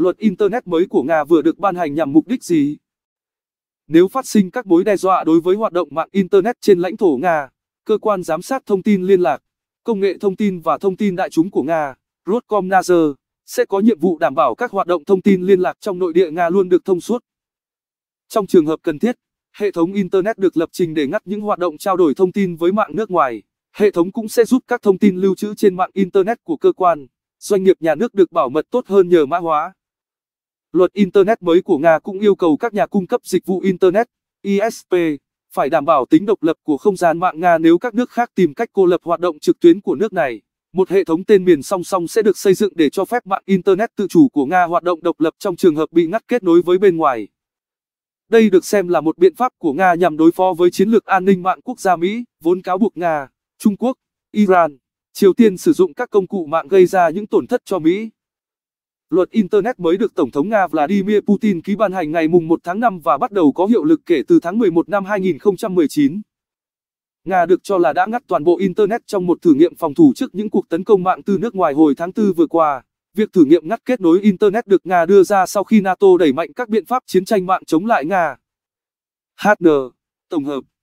luật Internet mới của Nga vừa được ban hành nhằm mục đích gì? Nếu phát sinh các mối đe dọa đối với hoạt động mạng Internet trên lãnh thổ Nga, cơ quan giám sát thông tin liên lạc, công nghệ thông tin và thông tin đại chúng của Nga, Roskomnadzor, sẽ có nhiệm vụ đảm bảo các hoạt động thông tin liên lạc trong nội địa Nga luôn được thông suốt. Trong trường hợp cần thiết, hệ thống Internet được lập trình để ngắt những hoạt động trao đổi thông tin với mạng nước ngoài. Hệ thống cũng sẽ giúp các thông tin lưu trữ trên mạng Internet của cơ quan, doanh nghiệp nhà nước được bảo mật tốt hơn nhờ mã hóa. Luật Internet mới của Nga cũng yêu cầu các nhà cung cấp dịch vụ Internet, ISP, phải đảm bảo tính độc lập của không gian mạng Nga nếu các nước khác tìm cách cô lập hoạt động trực tuyến của nước này. Một hệ thống tên miền song song sẽ được xây dựng để cho phép mạng Internet tự chủ của Nga hoạt động độc lập trong trường hợp bị ngắt kết nối với bên ngoài. Đây được xem là một biện pháp của Nga nhằm đối phó với chiến lược an ninh mạng quốc gia Mỹ, vốn cáo buộc Nga, Trung Quốc, Iran, Triều Tiên sử dụng các công cụ mạng gây ra những tổn thất cho Mỹ. Luật Internet mới được Tổng thống Nga Vladimir Putin ký ban hành ngày 1 tháng 5 và bắt đầu có hiệu lực kể từ tháng 11 năm 2019. Nga được cho là đã ngắt toàn bộ Internet trong một thử nghiệm phòng thủ trước những cuộc tấn công mạng từ nước ngoài hồi tháng 4 vừa qua. Việc thử nghiệm ngắt kết nối Internet được Nga đưa ra sau khi NATO đẩy mạnh các biện pháp chiến tranh mạng chống lại Nga. HN, tổng hợp